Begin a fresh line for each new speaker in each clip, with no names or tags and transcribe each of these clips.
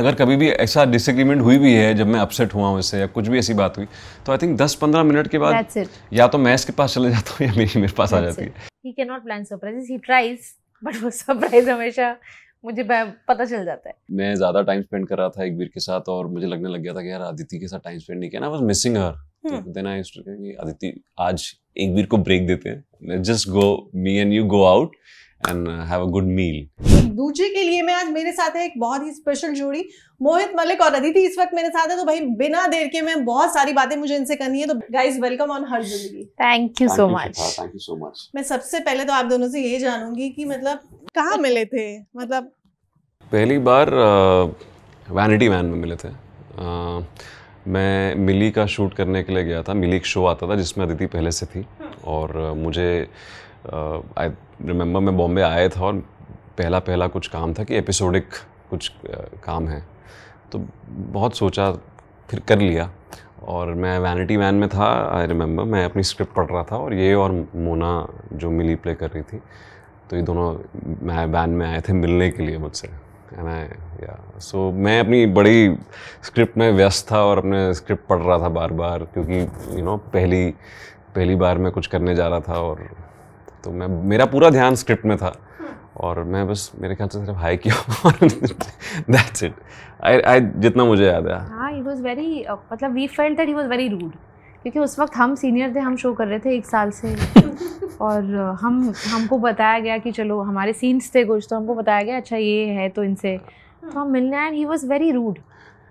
अगर कभी भी ऐसा डिसएग्रीमेंट हुई भी है जब मैं अपसेट हुआ हूँ इससे या कुछ भी ऐसी बात हुई तो आई थिंक दस पंद्रह मिनट के बाद या तो मैं इसके पास चले जाता हूँ या मेरी मेरे पास That's आ जाती है
he can not plan surprises he tries but वो सरप्राइज हमेशा मुझे पता चल जाता है
मैं ज़्यादा टाइम स्पेंड कर रहा था एक वीर के साथ और मुझे लगने लग गया था कि यार आदिति के साथ टाइम स्पेंड नहीं किया ना was missing her then I Aditi आज एक वीर को ब्रेक देते हैं just go me and you go out and have a good meal
दूजे के लिए मैं आज मेरे साथ है एक बहुत ही स्पेशल जोड़ी मोहित मलिक और अदिति इस वक्त मेरे साथ है तो भाई बिना देर के मैं बहुत सारी बातें मुझे इनसे करनी है तो guys welcome on her Zindagi thank you so much
thank you so much
मैं सबसे पहले तो आप दोनों से ये जानूंगी कि मतलब कहाँ मिले थे मतलब
पहली बार वैनिटी uh, वैन में मिले थे uh, मैं मिली का शूट करने के लिए गया था मिली एक शो आता था जिसमें अदिति पहले से थी हम्म। और uh, मुझे आई uh, रिमेम्बर मैं बॉम्बे आया था और पहला पहला कुछ काम था कि एपिसोडिक कुछ uh, काम है तो बहुत सोचा फिर कर लिया और मैं वैनिटी वैन में था आई रिमेम्बर मैं अपनी स्क्रिप्ट पढ़ रहा था और ये और मोना जो मिली प्ले कर रही थी तो ये दोनों मैं वैन में आए थे मिलने के लिए मुझसे आई या सो मैं अपनी बड़ी स्क्रिप्ट में व्यस्त था और अपने स्क्रिप्ट पढ़ रहा था बार बार क्योंकि यू you नो know, पहली पहली बार मैं कुछ करने जा रहा था और तो मैं मेरा पूरा ध्यान स्क्रिप्ट में था और मैं बस मेरे ख्याल से सिर्फ हाई किया दैट्स इट आई आई जितना मुझे याद है
हाँ ही वॉज वेरी मतलब we felt that he was very rude क्योंकि उस वक्त हम सीनियर थे हम शो कर रहे थे एक साल से और uh, हम हमको बताया गया कि चलो हमारे सीन्स थे कुछ तो हमको बताया गया अच्छा ये है तो इनसे तो हम मिलने आए he was very rude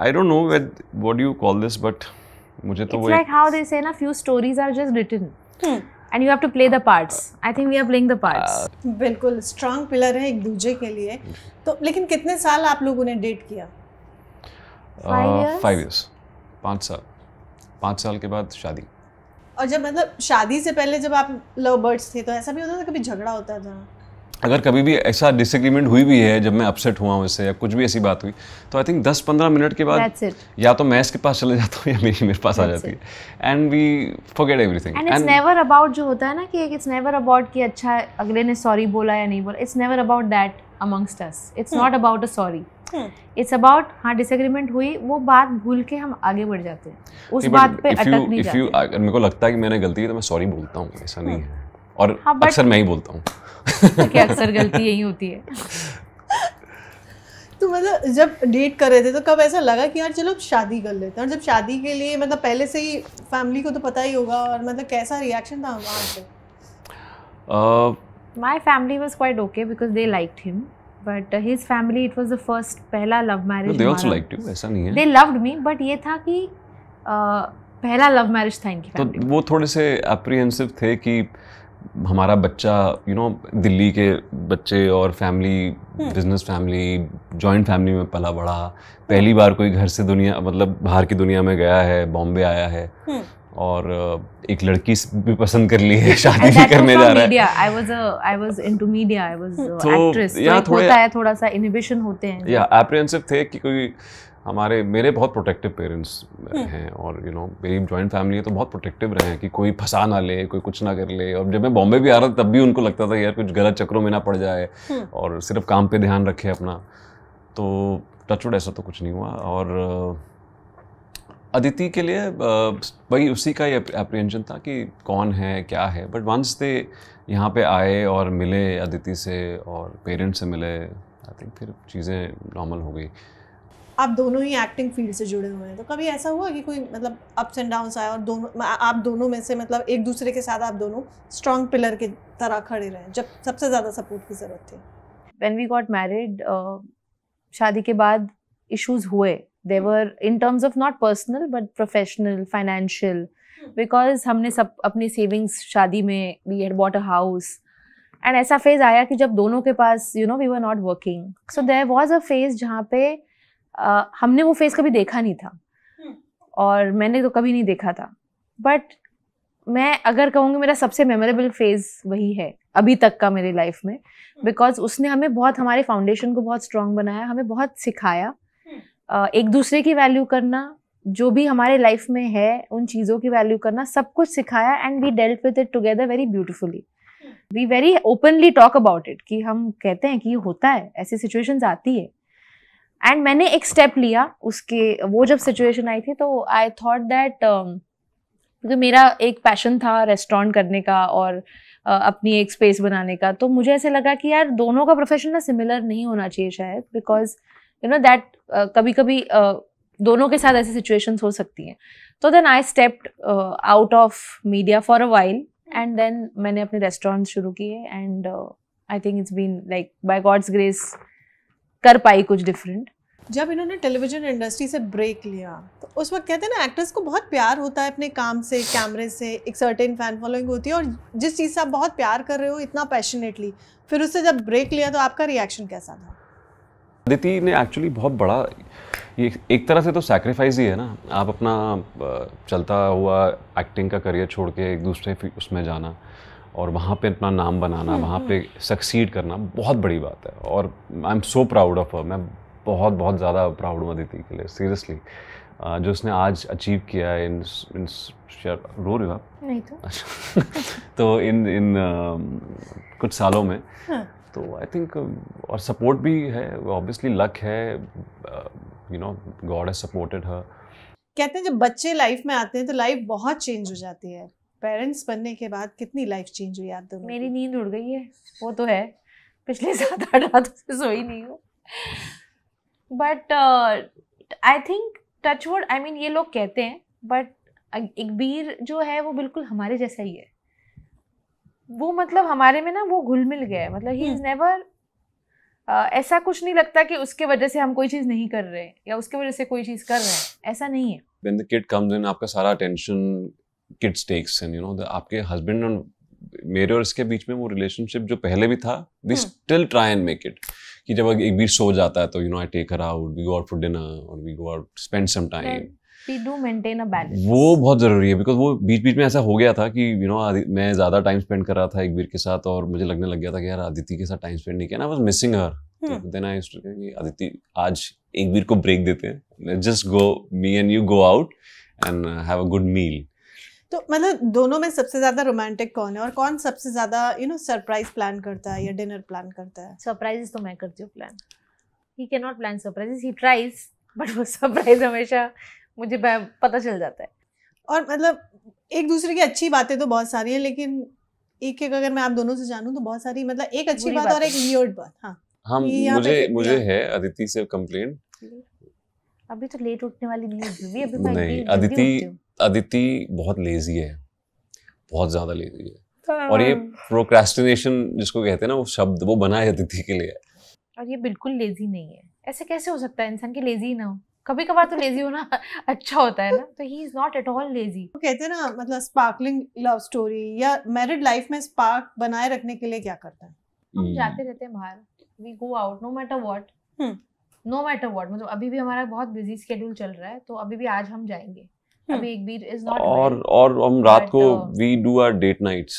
I don't know what do you call this but मुझे तो It's like
how they say ना few stories are just written
and you have to play the parts I think we are playing the parts बिल्कुल strong pillar है एक दूजे के लिए तो लेकिन कितने साल आप लोगों ने डेट किया फाइव
इयर्स uh, पाँच साल पाँच साल के बाद शादी
और जब मतलब शादी से पहले जब आप लव बर्ड्स थे तो ऐसा भी होता था कभी झगड़ा होता था
अगर कभी भी ऐसा डिसएग्रीमेंट हुई भी है जब मैं अपसेट हुआ हूँ इससे या कुछ भी ऐसी बात हुई तो आई थिंक दस पंद्रह मिनट के बाद या तो मैं इसके पास चले जाता हूँ या मेरी मेरे पास That's आ जाती it. है and we forget everything and it's
never about जो होता है ना कि इट्स नेवर अबाउट कि अच्छा अगले ने सॉरी बोला या नहीं बोला it's never about that amongst us it's not about a sorry it's about हाँ डिसएग्रीमेंट हुई वो बात भूल के हम आगे बढ़ जाते हैं उस बात पे अटक नहीं
जाते मेरे को लगता है कि मैंने गलती की तो मैं सॉरी बोलता हूँ ऐसा नहीं hmm. है और हाँ, अक्सर मैं ही बोलता हूँ अक्सर गलती यही
होती है तो मतलब जब डेट कर रहे थे तो कब ऐसा लगा कि यार चलो शादी कर लेते हैं और जब शादी के लिए मतलब पहले से ही फैमिली को तो पता ही होगा और मतलब कैसा रिएक्शन था वहाँ से my family was quite okay because they like
him but his family it was the first पहला love marriage they also liked
you ऐसा नहीं है दे
लव्ड मी बट ये था कि uh, पहला लव मैरिज था इनकी तो
वो थोड़े से एप्रीहेंसिव थे कि uh, हमारा बच्चा you you know know, Delhi के बच्चे और family business family joint family में पला बढ़ा पहली बार कोई घर से दुनिया मतलब बाहर की दुनिया में गया है बॉम्बे आया है हम्म। और एक लड़की भी पसंद कर ली है शादी भी करने जा रहा है
I was I was into media I was actress या तो थोड़ा होता है थोड़ा सा इनहिबिशन होते हैं या
एप्रिहेंसिव थे कि कोई हमारे मेरे बहुत प्रोटेक्टिव हम्म। पेरेंट्स हैं और यू नो मेरी जॉइंट फैमिली है तो बहुत प्रोटेक्टिव रहे हैं कि कोई फंसा ना ले कोई कुछ ना कर ले और जब मैं बॉम्बे भी आ रहा था तब भी उनको लगता था यार कुछ गलत चक्रों में ना पड़ जाए हम्म। और सिर्फ काम पे ध्यान रखे अपना तो टचवुड ऐसा तो कुछ नहीं हुआ और अदिति के लिए वही उसी का ये अप्रीहेंशन था कि कौन है क्या है बट वंस दे यहाँ पे आए और मिले अदिति से और पेरेंट्स से मिले आई थिंक फिर चीज़ें नॉर्मल हो गई
आप दोनों ही एक्टिंग फील्ड से जुड़े हुए हैं तो कभी ऐसा हुआ कि कोई मतलब अप्स एंड डाउन्स आए और दोनों आप दोनों में से मतलब एक दूसरे के साथ आप दोनों स्ट्रॉन्ग पिलर के तरह खड़े रहे जब सबसे ज़्यादा सपोर्ट की ज़रूरत थी
वेन वी गॉट मैरिड शादी के बाद इशूज़ हुए there were in terms of not personal but professional financial because हमने सब अपनी सेविंग्स शादी में we had bought a house and ऐसा फेज आया कि जब दोनों के पास you know we were not working so there was a phase जहाँ पे आ, हमने वो फेस कभी देखा नहीं था हम्म। और मैंने तो कभी नहीं देखा था बट मैं अगर कहूँगी मेरा सबसे मेमोरेबल फेज़ वही है अभी तक का मेरे लाइफ में बिकॉज हम्म। उसने हमें बहुत हमारे फाउंडेशन को बहुत स्ट्रांग बनाया हमें बहुत सिखाया हम्म। एक दूसरे की वैल्यू करना जो भी हमारे लाइफ में है उन चीज़ों की वैल्यू करना सब कुछ सिखाया and we dealt with it together very beautifully we very openly talk about it कि हम कहते हैं कि ये होता है ऐसी सिचुएशंस आती है एंड मैंने एक स्टेप लिया उसके वो जब सिचुएशन आई थी तो आई थॉट दैट क्योंकि मेरा एक पैशन था रेस्टोरेंट करने का और uh, अपनी एक स्पेस बनाने का तो मुझे ऐसे लगा कि यार दोनों का प्रोफेशन ना सिमिलर नहीं होना चाहिए शायद बिकॉज यू नो दैट कभी कभी uh, दोनों के साथ ऐसी सिचुएशंस हो सकती हैं तो then I stepped out of media for a while and then मैंने अपने रेस्टोरेंट शुरू किए and I think it's been like by God's grace कर पाई कुछ डिफरेंट
जब इन्होंने टेलीविजन इंडस्ट्री से ब्रेक लिया तो उस वक्त कहते हैं ना एक्टर्स को बहुत प्यार होता है अपने काम से कैमरे से एक सर्टेन फैन फॉलोइंग होती है और जिस चीज़ से आप बहुत प्यार कर रहे हो इतना पैशनेटली फिर उससे जब ब्रेक लिया तो आपका रिएक्शन कैसा था
अदिति ने एक्चुअली बहुत बड़ा ये एक तरह से तो सेक्रीफाइस ही है ना आप अपना चलता हुआ एक्टिंग का करियर छोड़ के एक दूसरे उसमें जाना और वहाँ पे अपना नाम बनाना हम्म, वहाँ हम्म। पे सक्सीड करना बहुत बड़ी बात है और I am so proud of her मैं बहुत बहुत ज़्यादा प्राउड हूँ अदिति के लिए सीरियसली uh, जो उसने आज अचीव किया है इन इन रो रहे हो आप नहीं तो अच्छा। तो इन इन uh, कुछ सालों में हाँ. तो आई थिंक और सपोर्ट भी है ऑब्वियसली लक है you know God has supported her
कहते हैं जब बच्चे लाइफ में आते हैं तो लाइफ बहुत चेंज हो जाती है पेरेंट्स बनने के बाद कितनी लाइफ चेंज हुई आप दोनों मेरी नींद उड़ गई है वो तो है पिछले सात आठ
रात से सोई नहीं हूँ but I think touch wood I mean ये लोग कहते हैं बट इकबीर जो है वो बिल्कुल हमारे जैसा ही है वो मतलब हमारे में ना वो घुल मिल गया है मतलब ही इज़ नेवर ऐसा कुछ नहीं लगता कि उसके वजह से हम कोई चीज़ नहीं कर रहे हैं या उसके वजह से कोई चीज़ कर रहे हैं ऐसा नहीं है
When the kid comes in, आपका सारा tension kids takes and you know आपके हस्बैंड और मेरे और इसके बीच में वो रिलेशनशिप जो पहले भी था we still try and make it कि जब एक बीच सो जाता है तो you know I take her out we go out for dinner और we go out spend some time
वो
बहुत जरूरी है बिकॉज वो बीच बीच में ऐसा हो गया था कि यू नो मैं ज्यादा टाइम स्पेंड कर रहा था एक बीर के साथ और मुझे लगने लग गया था कि यार आदिति के साथ टाइम स्पेंड नहीं किया ना was missing her then I Aditya आज बीर को ब्रेक देते हैं just go me and you go out and have a good meal
तो मतलब दोनों में सबसे ज्यादा रोमांटिक कौन है और कौन सबसे ज्यादा यू नो सरप्राइज प्लान करता है या डिनर प्लान करता है सरप्राइजेस तो मैं करती हूँ plan he can not plan surprises he tries but वो सरप्राइज हमेशा मुझे पता चल जाता है और मतलब एक दूसरे की अच्छी बातें तो बहुत सारी हैं लेकिन एक एक अगर मैं आप दोनों से जानूँ तो बहुत सारी मतलब एक अच्छी बात, बात और एक वियर्ड बात हाँ
हम मुझे मुझे है अदिति से कंप्लेंट
अभी तो लेट उठने वाली नहीं
हुई अभी मैं नहीं अदिति
अदिति बहुत लेजी है बहुत ज़्यादा लेजी है हाँ। और ये प्रोक्रेस्टिनेशन जिसको कहते हैं ना वो शब्द वो बना है अदिति के लिए
और ये बिल्कुल लेजी नहीं है ऐसे कैसे हो सकता है इंसान की लेजी ना हो कभी कभार तो लेजी होना
अच्छा होता है ना तो he is not at all lazy कहते हैं ना मतलब स्पार्कलिंग लव स्टोरी या मैरिड लाइफ में स्पार्क बनाए रखने के लिए क्या करता है हम hmm. जाते रहते हैं बाहर
we go out no matter what no matter what मतलब अभी भी हमारा बहुत बिजी स्केड्यूल चल रहा है तो अभी भी आज हम जाएंगे हम्म। अभी एकबीर इज नॉट और
और हम रात को we do our date nights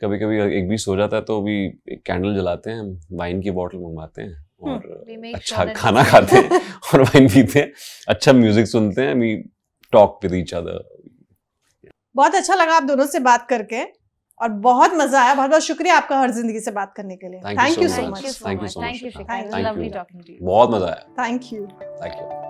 कभी कभी एक भी सो जाता है तो भी कैंडल जलाते हैं वाइन की बॉटल मंगवाते हैं हम्म। और अच्छा sure खाना खाते हैं और वाइन पीते हैं अच्छा म्यूजिक सुनते हैं we talk with each other
बहुत अच्छा लगा आप दोनों से बात करके और बहुत मजा आया बहुत बहुत शुक्रिया आपका हर जिंदगी से बात करने के लिए thank you so much thank you so much thank you बहुत मजा आया थैंक यू
थैंक यू